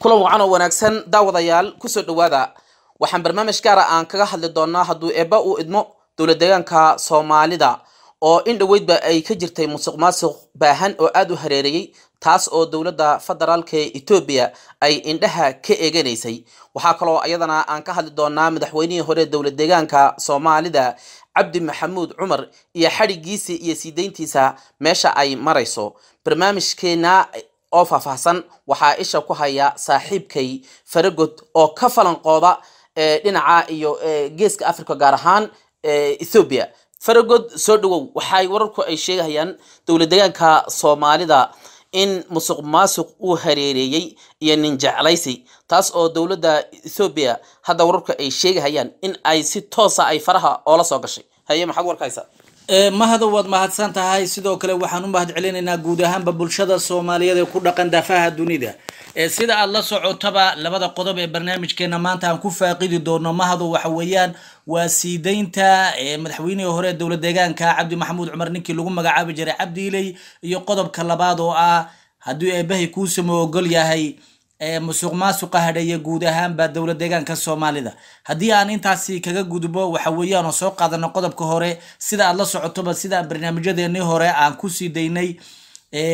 kulan wacan oo wanaagsan daawadayaal ku soo dhowaada waxaan barnaamij gaara aan kaga hadli doonaa hadduu eeba uu idmo dowlad deegaanka soomaalida oo in dhoweydba ay ka jirtay musuq maasuq baahan oo aada u hareereeyey taas oo dowladda federaalka ee etoobiya ay indhaha ka eeganaysay waxaa kaloo iyadana aan ka hadli doonaa madaxweynihii hore dowlad deegaanka soomaalida cabdi maxamuud cumar iyo xadhigiisa iyo siideyntiisa meesha ay marayso barnaamijkeena oo faahfaahsan waxaa isha ku haya saaxiibkay faragod oo ka falanqooda eh, dhinaca iyo eh, geeska africa gaar ahaan eh, ethobia faragod soo dhowow waxay wararku ay sheegahayaan dowla degaanka soomaalida in musuq maasuq uu hareereeyey iyo nin jeclaysi taas oo dowladda ethoobiya hadda wararku ay sheegahayaan in ay si toosa ah ay faraha oola soo gashay haye maxaad warkaysaa mahado waad mahadsan tahay sidoo kale waxaan u mahad celinaynaa guud ahaanba bulshada soomaaliyeed ee ku dhaqan daafaha dunida sida aad la socotaba labada qodob ee barnaamijkeena maanta aan ku faaqidi doono mahado waxa weeyaan waa siideynta daynta madaxweynihii hore ee dowla deegaanka cabdi maxamuud cumar ninkii lagu magacaabi jiray cabdiiley iyo qodobka labaad oo ah haddii eebahay kuusama ogol yahay musuq maasuqa hadheeya guud ahaanba dowla deegaanka soomaalida haddii aan intaasi kaga gudbo waxa weeyaan oo soo qaadano qodobka hore sida aad la socotoba sida barnaamijyadeennii hore aan kusii daynay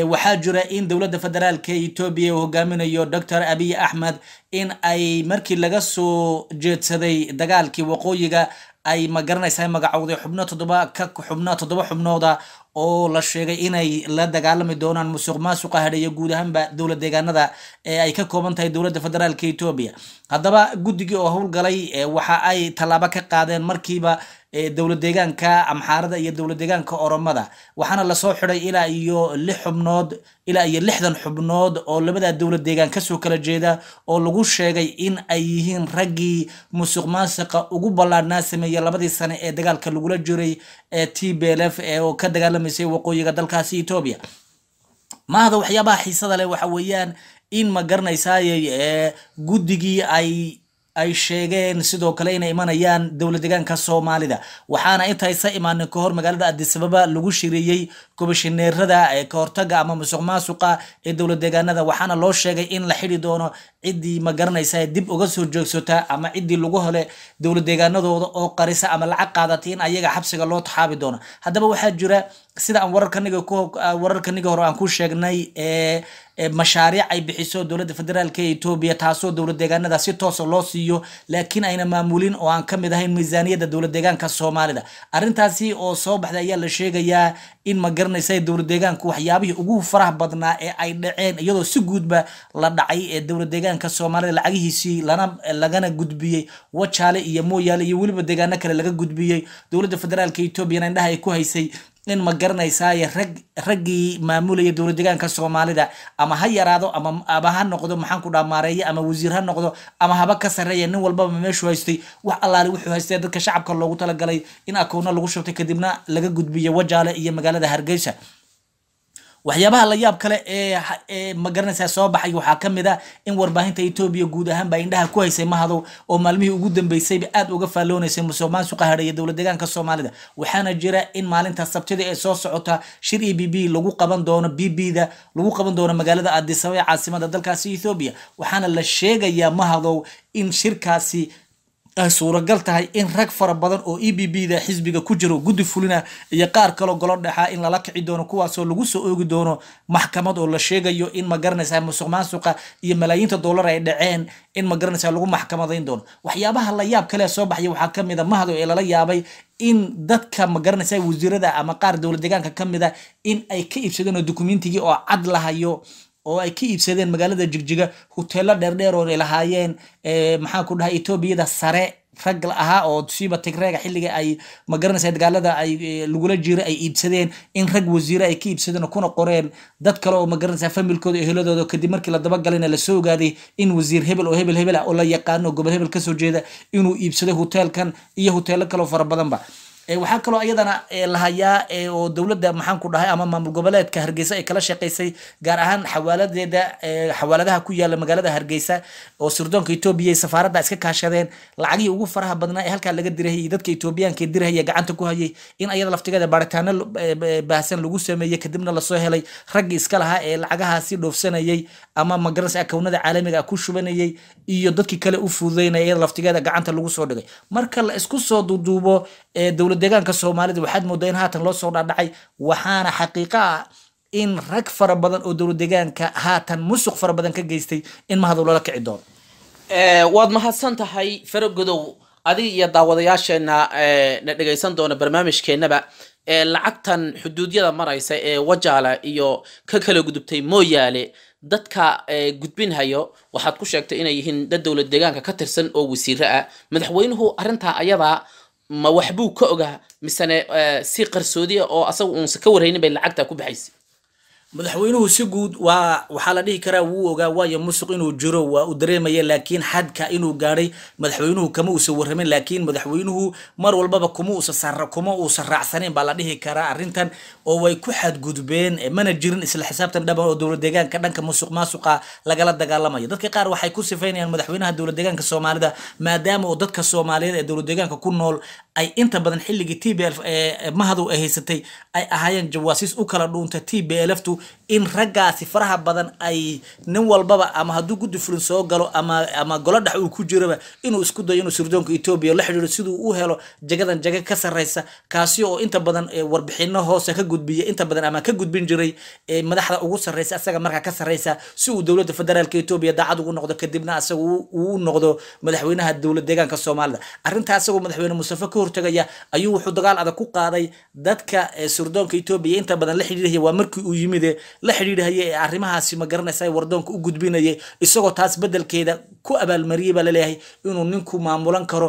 waxaa jira in dowladda federaalka etoobiya uu hogaaminayo doctor abiy axmed in ay markii laga soo jeedsaday dagaalkii waqooyiga ay ma garanaysaa magacowday xubno toddoba ka xubno toddoba xubnooda oo la sheegay inay la dagaalami doonaan musuq maasuqa hadheeya guud ahaanba dowlad deegaanada ee ay ka kooban tahay dowladda federaalka etoobiya haddaba guddigii oo howlgalay waxa ay tallaabo ka qaadeen markiiba dowlad deegaanka amxaarada iyo dowlad deegaanka oromada waxaana lasoo xidhay ilaa iyo lix xubnood ilaa iyo lixdan xubnood oo labadaa dowlad deegaan kasoo kala jeeda oo lagu sheegay in ay yihiin raggii musuq maasiqa ugu ballaadhnaa sameeyey labadii sane ee dagaalka lagula jiray ee t b l f ee oo ka dagaalamaysay waqooyiga dalkaasi etoobiya mahada waxyaabaha xiisada leh waxa weeyaan in ma garanaysaaye guddigii ay ay sheegeen sidoo kale inay imanayaan dowla soomaalida waxaana intaysa imaanin ka hor magaalada adisababa lagu shiriyey kobishineerada ee kahortaga ama musuq ee dowla waxaana loo sheegay in la xidi doono ciddii magaranaysa dib uga soo joogsata ama ciddii lagu hele dowla oo qarisa ama lacag qaadata in ayaga xabsiga loo taxaabi doono haddaba waxaa jira sida aan wararkaniga wararkaniga hore aan ku sheegnay ee mashaariic ay bixiso dowladda federaalk ee etoobiya taasoo dowlad deegaanada si toosa ah loo siiyo laakiin ayna maamulin oo aan ka mid ahayn miisaaniyadda dowlad deegaanka soomaalida arrintaasi oo soo baxday ayaa la sheegayaa in ma garanaysa dowlad deegaanku waxyaabihii ugu faraha badnaa ee ay dhaceen iyadoo si guudba la dhacay ee dowlad deegaanka soomaalida lacagihiisii lagana gudbiyey wajaale iyo mooyaale iyo weliba deegaano kale laga gudbiyey dowladda federaalk etoobiyana indhaha ay ku haysay in ma garanaysaaye rag raggii maamulaya dowla deegaanka soomaalida ama ha yaraado ama ha noqdo maxaan ku dhaa maareeye ama wasiir ha noqdo ama haba ka sarreeya nin walbaba meeshuu haystay wax allaale wuxuu haystay dadka shacabka loogu talagalay in akoonna lagu shubtay kadibna laga gudbiyo wajaale iyo magaalada hargeysa waxyaabaha la yaab kale ee magaranaysaa soo baxay waxaa ka mid ah in warbaahinta etoobiya guud ahaan baa indhaha ku haysay mahadow oo maalmihii ugu dambeysayba aad uga faalloonaysay musuq maasuqa dowlad deegaanka soomaalida waxaana jira in maalinta sabtida ee soo socota shir e b b lagu qaban doono b b da lagu qaban doono magaalada addisaba ee caasimada dalkaasi etoobiya waxaana la sheegayaa mahadow in shirkaasi ay suuragal tahay in rag fara badan oo e b b da xisbiga ku jiro guddi fulina iyo qaar kaloo golo dhexaa in lala kici doono kuwaasoo lagu soo oogi doono maxkamad oo la sheegayo in magaranaysaa musuq maasuqa iyo malaayiinta dollar ay dhaceen in magaranaysaa lagu maxkamadayn doono waxyaabaha la yaab kale soo baxya waxaa ka mid a mahado ee lala yaabay in dadka magaranaysaa wasiirada ama qaar dowlad deegaanka ka mid a in ay ka iibsadeen oo dukumentigii oo cad lahayo oo ay ka iibsadeen magaalada jigjiga huteelo dheerdheer oo ay lahaayeen maxaan ku dhahay etoobiyada sare rag ahaa oo siba tigreega xilliga ay magaranaysa dagaalada ay lagula jira ay iibsadeen in rag wasiire ay ka iibsadeen kuna qoreen dad kale oo magaranaysa familkooda eheladooda kadib markii la dabagalana lasoo ogaaday in wasiir hebel oo hebel hebel ah oo la yaqaano gobol hebel kasoo jeeda inuu iibsaday huteelkan iyo huteelo kaleoo fara badanba Eh, waxaa kaloo iyadana eh, la hayaa eh, oo dowladda maxaan ku dhahay ama maamul goboleedka hargeysa ay kala shaqeysay gaar ahaan xawaaladeeda xawaaladaha ku yaala magaalada hargeysa oo sirdoonka etoobiya ay safaaradda iska kaashadeen lacagihii ugu faraha badnaa ee halkaa laga dirahayay dadka etoobiyaanka ee dirahaya gacanta ku hayay in ayada laftigeeda baaritaano baahsan lagu sameeyey kadibna lasoo helay raggii iska lahaa ee lacagahaasi dhoofsanayay ama magaranaysa akawnada caalamiga ah ku shubanayay iyo dadkii kale u fududeynaya iyada laftigeeda gacanta lagu soo dhigay marka la isku soo duuduubo dowlad deegaanka soomaalida waxaad moodaa in haatan loo soo dhaadhacay waxaana xaqiiqo ah in rag fara badan oo dowlad deegaanka haatan musuq fara badan ka geystay in mahadu lala kici doono eh, waad mahadsan tahay faragodow adiga iyo daawadayaasheenna eh, na dhegaysan doona barnaamijkeennaba ee eh, lacagtan xuduudyada maraysa ee wajaala iyo ka kala gudubtay mooyaale dadka gudbin hayo waxaad ku sheegtay inay yihiin dad dowlad deegaanka ka tirsan oo wasiiro ah madaxweynuhu arrintaa ayadaa ma waxbuu ka ogaa misene eh, si qarsoodiya oo asaga uunse ka waraynin bay lacagtaa ku baxaysa madaxweynuhu si guud waa waxaa la dhihi karaa wuu ogaa waayo musuq inuu jiro waa u dareemaya laakiin xadka inuu gaadhay madaxweynuhu kama uusan warramin laakiin madaxweynuhu mar walbaba kuma uusan kuma uusan raacsaneyn baa la dhihi karaa arrintan oo way ku xadgudbeen mana jirin isla xisaabtan dhaban oo dowlad deegaanka dhanka musuq maasuqa lagala dagaalamaya dadka qaar waxay ku sifaynayaan madaxweynaha dowlad deegaanka soomaalida maadaama oo dadka soomaaliyeed ee dowlad deegaanka ku nool ay inta badan xilligii t b l eh, eh, mahadu ay haysatay ay ahaayeen jawaasiis u kala dhuunta t b lftu in raggaasi faraha badan ay nin walbaba ama hadduu guddi fulin soo galo amaama golo dhex uu ku jiraba inuu isku dayo inuu sirdoonka etoobiya la xidhiiro siduu u helo jagadan jaga ka sarraysa kaasi oo inta badan eh, warbixino hoose ka gudbiya inta badan ama ka gudbin jiray madaxda ugu sarraysa asaga markaa ka sarraysa si uu dowladda federaalka etoobiya daacad ugu noqdo kadibna asaga uu noqdo madaxweynaha dowlad deegaanka soomaalida arrintaa asagoo madaxweyne mustafe ka hortagaya ayuu wuxuu dagaal adag ku qaaday dadka surdoonka etoobiya inta badan la xidhiidhaya waa markii uu yimide la xidhiidhaya ee arrimahaasi ma garanaysa wardoonka u gudbinayay isagoo taas beddelkeeda ku abaalmariyey baa laleeyahay inuu ninku maamulan karo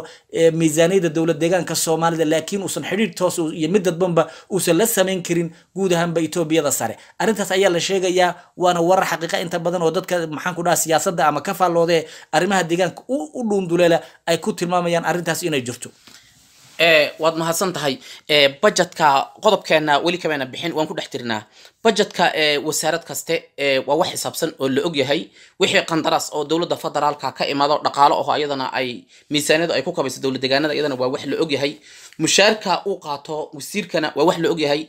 miisaaniyadda dowlad deegaanka soomaalida laakiin uusan xidhiidh toos iyo mid dadbanba uusan la samayn karin guud ahaanba etoobiyada sare arrintaas ayaa la sheegayaa waana warar xaqiiqa inta badan oo dadka maxaan dhaha siyaasadda ama ka faalloodee arrimaha deegaanka u dhuunduleela ay ku tilmaamayaan arrintaas inay jirto Eh, waad mahadsan tahay eh, bajetka qodobkeena weli kamana bixin waan ku dhex tirinaa bajetka eh, wasaarad kaste waa wax xisaabsan oo la yahay wixii qandaraas oo dowladda federaalka ka imaado dhaqaalo oho iyadana ay miisaaniyadu ay ku kabayso dowlad degaanada iyadana waa wax la yahay mushaarka uu qaato wasiirkana waa wax la yahay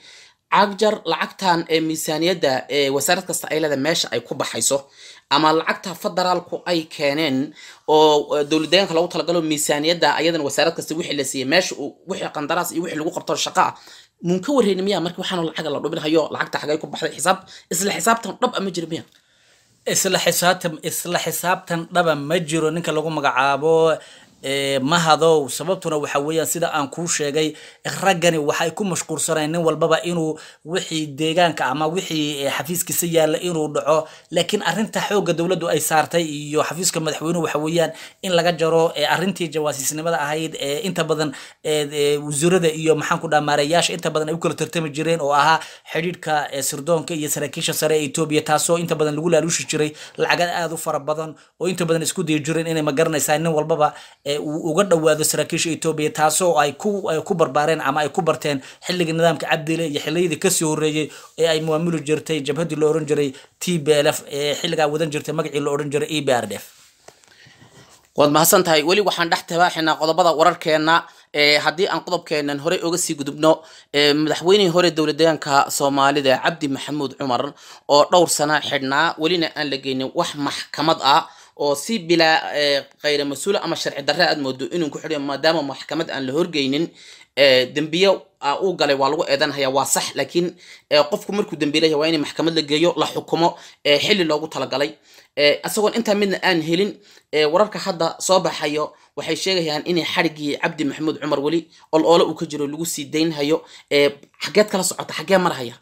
cagjar lacagtan ee miisaaniyadda ee wasaarad kasta ay meesha ay ku baxayso ama lacagta federaalku ay keeneen oo dowladdegaanka lagu talagalo miisaaniyadda ayadan wasaarad kasta wixii la siiyey meesha wixii qandaraas iyo wixii lagu qabto shaqa ah ka wareyni miya markii waxaan lacaga la dhubinhayo lacagta xagay ku baxday xisaab isla xisaabtan dhab a ah ma miya isla xisaabtan isla xisaabtan dhaba ah ma jiro ninka lagu magacaabo mahadow sababtuna waxa weeyaan sida aan kuu sheegay raggani waxay ku mashquulsanayn nin walbaba inuu wixii deegaanka ama wixii xafiiskiisa yaalla inuu dhaco laakiin arinta xoogga dowladdu ay saartay iyo xafiiska madaxweynuhu waxa weeyaan in laga jaro arintii jawaasiisnimada ahayd inta badan wasiirada iyo maxaan ku dhaa maareeyaasha inta badan ay u kala tartami jireen oo ahaa xidhiidhka sirdoonka iyo saraakiisha sare ee etoobiya taasoo inta badan lagu laaluushi jiray lacagada aada u fara badan oo inta badan isku dayi jireen inay ma garanaysaan nin walbaba uu uga dhowaado saraakiisha etoobiya taasoo ay ku barbaareen ama ay ku barteen xilligii nidaamka cabdile iyo xiliyadii kasii horeeyey ee ay maamuli jirtay jabhaddii la odhan jiray t b l f ee xilligaa wadan jirtay magacii la odhan jiray e b r d f waad mahadsan tahay weli waxaan dhex tabaaxaynaa qodobada wararkeena haddii aan qodobkeenan horey oga sii gudubno madaxweynihii hore dowladdeegaanka soomaalida cabdi maxamuud cumar oo dhowr sana xidhnaa welina aan la geynin wax maxkamad ah oo si bilaa eh, khayra mas-uula ama sharci darre aad moodo inuu ku xidhiyo maadaama maxkamad aan la horgeynin eh, dembiye ah, uu galay waa lagu eedanhayaa waa sax laakiin eh, qofku markuu dembiilaya waa inay maxkamad la geeyo la xukumo xilli loogu talagalay isagoon intaa midna aan helin wararka hadda soo baxayo waxay sheegayaan inay xadhiggii cabdi maxamuud cumar weli ol oole uu ka jiro lagu sii daynhayo xageed kala socota xagee marhaya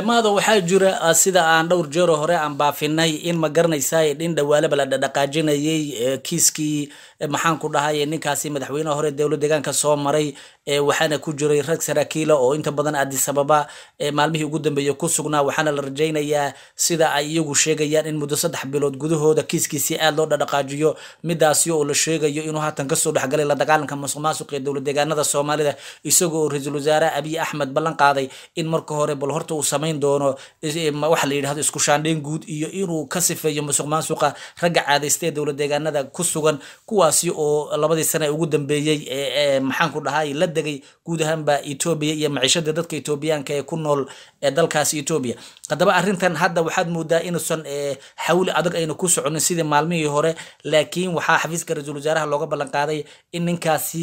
maado waxaa jira ah, sida aan dhowr jeero hore aan baafinay in ma garanaysaay in dhawaaleba la dhadhaqaajinayay eh, kiiskii eh, maxaan ku dhahay eh, ninkaasi madaxweyneha hore dowla deegaanka soo maray Eh, waxaana ku jiray rag saraakiila oo inta badan adisababa eh, maalmihii ugu dambeeye ku sugnaa waxaana la rajaynayaa sida ay iyagu sheegayaan in muddo saddex bilood gudahooda kiiskiisii aad loo dhadhaqaajiyo midaasi oo la sheegayo inuu haatan kasoo dhexgalay la dagaalanka masuq maasuq ee dowladdeegaanada soomaalida isagoo oo ra-iisul wasaare abiy axmed ballan qaaday in marka hore bal horta uu samayn doono eh, waxa la yidhahdo isku shaandhayn guud iyo inuu ka sifeeyo masuq ragga caadaysta ee dowladdeegaanada ku sugan kuwaasi oo labadii sane ugu dambeeyey maxaanku dhahay degay guud ahaanba etoobiya iyo maciishadii dadka etoobiyaanka ee ku nool ee dalkaasi etoobiya haddaba arrintan hadda waxaad moodaa inuusan xawli adag ayna ku soconin sidii maalmihii hore laakiin waxaa xafiiska ra-iisul wasaaraha looga ballan in ninkaasi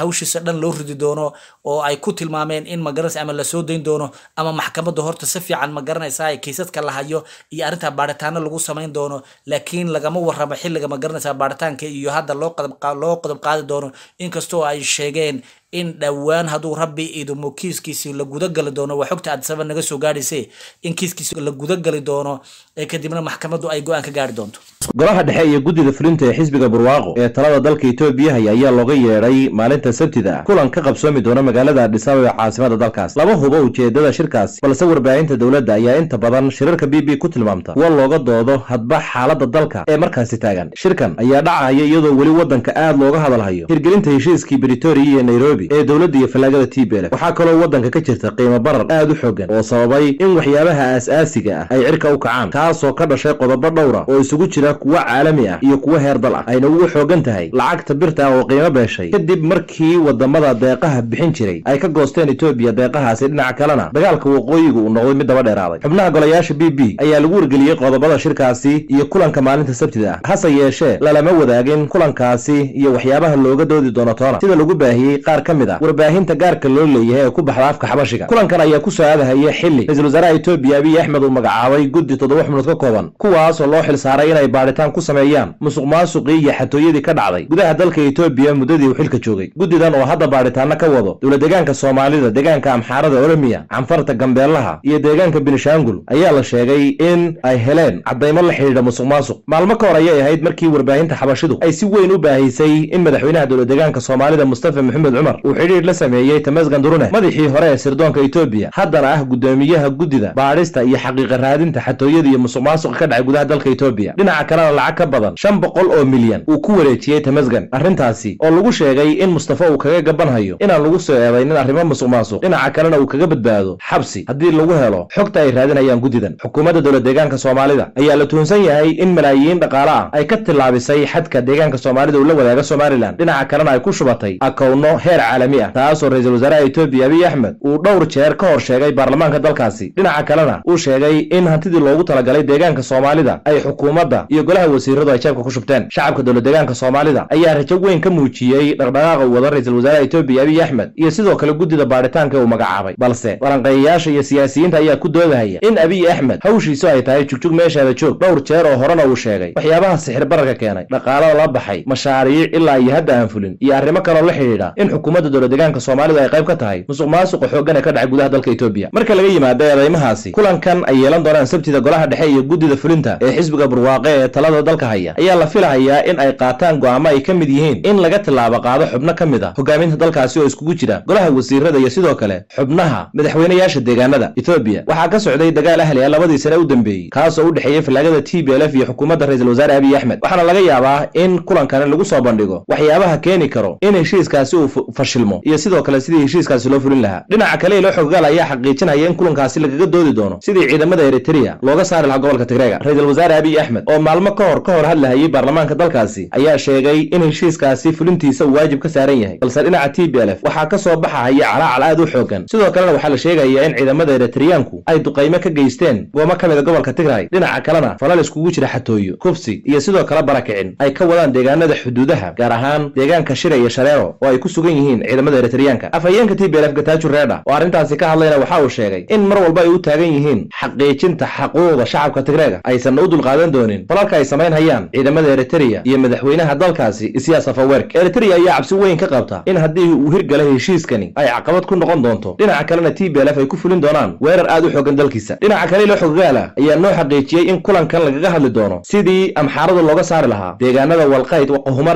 hawshiisa dhan loo ridi doono oo ay ku tilmaameen in magaranaysa ama lasoo dayn doono ama maxkamadda horta si fiican ma garanaysaa kiisaska la hayo iyo arrintaa baaritaano lagu samayn doono laakiin lagama warramo xilliga ma garanaysaa baaritaanka iyo hadda loo qodob qaadi doono inkastoo ay sheegeen in dhowaan haduu rabbi idumo kiiskiisii la gudagali doono waa xogta aad naga soo gaadhaysay in kiiskiisi la gudagali doono ee kadibna maxkamaddu ay go-aan ka gaari doonto golaha dhexe iyo guddida fulinta ee xisbiga burwaaqo ee talada dalka etoobiya ayaa looga yeedhay maalinta sabtida kulan ka qabsoomi doona magaalada adhisaaba ee caasimada dalkaas laba hubo ujeedada shirkaasi balse warbaahinta dowladda ayaa inta badan shirarka b b ku tilmaamta kuwa looga doodo hadba xaaladda dalka ee markaasi taagan shirkan ayaa dhacaya iyadoo weli waddanka aad looga hadalhayo hirgelinta heshiiskii britoria iyo nairobi nairobi ee dowladda iyo fallaagada t tbelef waxaa kaloo waddanka ka jirta qiimo barar aad u xoogan oo sababay in waxyaabaha aas-aasiga ah ay cirka u kacaan taasoo ka dhashay qodobo dhowra ah oo isugu jira kuwa caalami ah iyo kuwa heer dal ah ayna ugu xoogan tahay lacagta birta ah oo qiimo beeshay kadib markii wadamada deeqaha bixin jiray ay ka goosteen etoobiya deeqahaasi dhinaca kalena dagaalka waqooyigu uu noqday mid daba dheeraaday xubnaha golayaasha b b ayaa lagu wargeliyey qodobada shirkaasi iyo kulanka maalinta sabtida ah hase yeeshee lalama wadaagin kulankaasi iyo waxyaabaha looga doodi doono toona sida lagu baahiyey qaar ka mid ah warbaahinta gaarka loo leeyahay ee ku baxda afka xabashiga kulankan ayaa ku soo aadahayay xili ra-isul wasaaraha etoobiya abiy axmed uu magacaabay guddi toddoba xubnood ka kooban kuwaasoo loo xil saaray inay baadhitaan ku sameeyaan musuq maasuqii iyo xatooyadii ka dhacday gudaha dalka etoobiya muddadii uu xilka joogay guddidan oo hadda baadhitaana ka wado dowla deegaanka soomaalida deegaanka amxaarada oromiya canfarta gambeellaha iyo deegaanka binishaangul ayaa la sheegay in ay heleen caddaymo la xidhiidha musuq maasuq maalmo ka hor ayay ahayd markii warbaahinta xabashidu ay si weyn u baahaysay in madaxweynaha dowla deegaanka soomaalida mustafa maxamed cumar uu xidhiir la sameeyey tamaskan durune madaxii hore ee sirdoonka etoobiya haddana ah guddoomiyaha guddida baadhista iyo xaqiiqa raadinta xatooyada iyo musuqmaasuqa ka dhacay gudaha dalka etoobiya dhinaca kalena lacag ka badan shan boqol oo milyan uu ku wareejiyey tamasgan arrintaasi oo lagu sheegay in mustafa uu kaga gabanhayo inaan lagu soo eedaynin arrimo musuq maasuq dhinaca kalena uu kaga badbaado xabsi haddii lagu helo xogta ay raadinayaan guddidan xukuumadda dowla deegaanka soomaalida ayaa la tuunsan yahay in malaayiin dhaqaale ah ay ka tilaabisay xadka deegaanka soomaalida uu la wadaaga somalilan dhinaca kalena ay ku shubatay akowno heer caalami ah taasoo ra-iisul wasaaraha etoobiya abiy axmed uu dhowr jeer ka hor sheegay baarlamaanka dalkaasi dhinaca kalena uu sheegay in hantidii loogu talagalay deegaanka soomaalida ay xukuumadda iyo golaha wasiiradu ay jeebka ku shubteen shacabka dowladeegaanka soomaalida ayaa rajo weyn ka muujiyey dhaqdhaqaaqa uu wada ra-iisul wasaaraha etoobiya abiy axmed iyo sidoo kale guddida baadhitaanka uu magacaabay balse walanqeeyayaasha iyo siyaasiyiinta ayaa ku doodahaya in abiy axmed hawshiisu ay tahay jugjug meesheeda joog dhowr jeer oo horena uu sheegay waxyaabaha sixir bararka keenay dhaqaalada la baxay mashaariic ilaa iyo hadda aan fulin iyo arrimo kaloo la xidhiidha in xukuumadda xukuumadda dowladegaanka soomaalidu ay qayb ka tahay musuq maasuqa xooggan ee ka dhacay gudaha dalka etoobiya marka laga yimaado eedaymahaasi kulankan ay yeelan doonaan sabtida golaha dhexe iyo guddida fulinta ee xisbiga burwaaqe ee talada dalka haya ayaa la filahayaa in ay qaataan go'aamo ay ka mid yihiin in laga tilaabo qaado xubno ka mid a ah hogaaminta dalkaasi oo iskugu jira golaha wasiirada iyo sidoo kale xubnaha madaxweynayaasha deegaanada etoobiya waxaa ka socday dagaal ahli ah ee labadii sane u dambeeyey kaasoo u dhexeeyey fallaagada t b l f iyo xukuumadda ra iisal wasaare abiy axmed waxaana laga yaabaa in kulankani lagu soo bandhigo waxyaabaha keeni karo in heshiiskaasi uu shilmo iyo sidoo kale sidii heshiiskaasi loo fulin lahaa dhinaca kale ilo xoggaal ayaa xaqiijinaya in kulankaasi lagaga doodi doono sidii ciidamada eritereya looga saari lahaa gobolka tigreega ra-iisul wasaare abiy axmed oo maalmo ka hor ka hor hadlahayay baarlamaanka dalkaasi ayaa sheegay in heshiiskaasi fulintiisa uu waajib ka saaran yahay balse dhinaca t b l f waxaa ka soo baxahaya calaacal aad u xoogan sidoo kalena waxaa la sheegayaa in ciidamada eritereyaanku ay duqayme ka geysteen goomo ka mida gobolka tigray dhinaca kalena falal iskugu jira xatooyo kufsi iyo sidoo kale barakicin ay ka wadaan deegaanada xuduudaha gaar ahaan deegaanka shire iyo shareero oo ay ku sugan yihiin yihiin ciidamada eritariyaanka afhayeenka tbl f gataaju reedha oo arrintaasi ka hadlayna waxa uu sheegay in mar walba ay u taagan yihiin xaqiijinta xaquuqda shacabka tigreega aysanna u dulqaadan doonin qolalka ay samaynhayaan ciidamada eritariya iyo madaxweynaha dalkaasi isiyaas afawerk ayaa cabsi weyn ka qabta in haddii uu hirgala heshiiskani ay caqabad ku noqon doonto dhinaca kalena t b l f ay ku fulin doonaan weerar aad u xoogan dalkiisa dhinaca kale ilo xogogaala ayaa noo xaqiijiyey in kulankan lagaga hadli doono sidii amxaarada looga saari lahaa deegaanada walqayd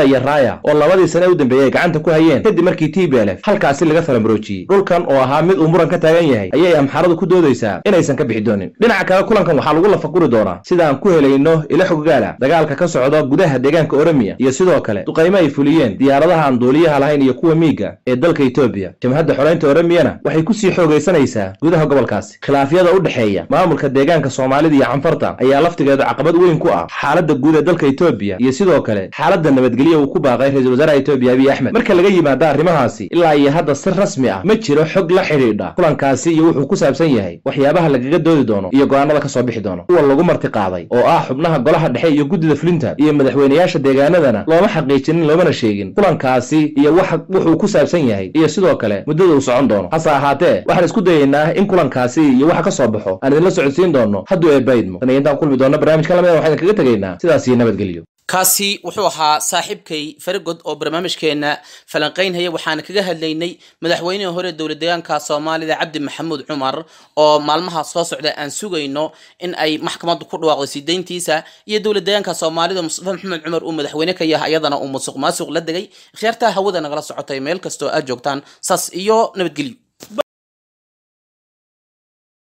iyo raaya oo labadii sane u dambeeyey ay gacanta ku hayeen kadib markii xeerkii halkaasi laga falamaroojiye dhulkan oo ahaa mid uu muran ka taagan yahay ayay amxaradu ku doodaysaa inaysan ka bixi doonin dhinaca kale kulankan waxaa lagu lafaguri doonaa sidaan ku helayno ila xoggaala dagaalka ka socda gudaha deegaanka oromiya iyo sidoo kale duqaymo ay fuliyeen diyaaradaha aan duuliyaha lahayn iyo kuwa miiga ee dalka etoobiya jamhadda xoraynta oromiyana waxay kusii xoogaysanaysaa gudaha gobolkaasi khilaafyada u dhexeeya maamulka deegaanka soomaalida iyo canfarta ayaa laftigeeda caqabad weyn ku ah xaaladda guud ee dalka etoobiya iyo sidoo kale xaaladda nabadgelya uu ku baaqay ra-isul wasaaraha etoobiya abiy axmed marka laga yimaada arrimaha kulankaasi ilaa iyo hadda si rasmi ah ma jiro xog la xidhiidha kulankaasi iyo wuxuu ku saabsan yahay waxyaabaha lagaga doodi doono iyo go'aanada ka soo bixi doono kuwa lagu martiqaaday oo ah xubnaha golaha dhexe iyo guddida fulinta iyo madaxweynayaasha deegaanadana looma xaqiijinin loomana sheegin kulankaasi iyo wax wuxuu ku saabsan yahay iyo sidoo kale muddada uu socon doono hase ahaatee waxaan isku dayaynaa in kulankaasi iyo waxa ka soo baxo aan idinla socodsiin doonno hadduu idmo tan iyo intaan kulmi doonna barnaamij ka lamida ah waxaan idinkaga tegaynaa sidaas iyo nabadgelyo kaasi wuxuu ahaa saaxiibkay faragod oo barnaamijkeena falanqaynhaya waxaana kaga hadlaynay madaxweynihi hore dowlad deegaanka soomaalida cabdi maxamuud cumar oo maalmaha soo socda aan sugayno in ay maxkamaddu ku dhawaaqdo sideyntiisa iyo dowlad deegaanka soomaalida mustafa maxamed cumar uu madaxweyne ka yahay ayadana uu musuq maasuq la degay ikhyaartaha hawada nagala socotay meel kastoo aad joogtaan saas iyo nabadgelyo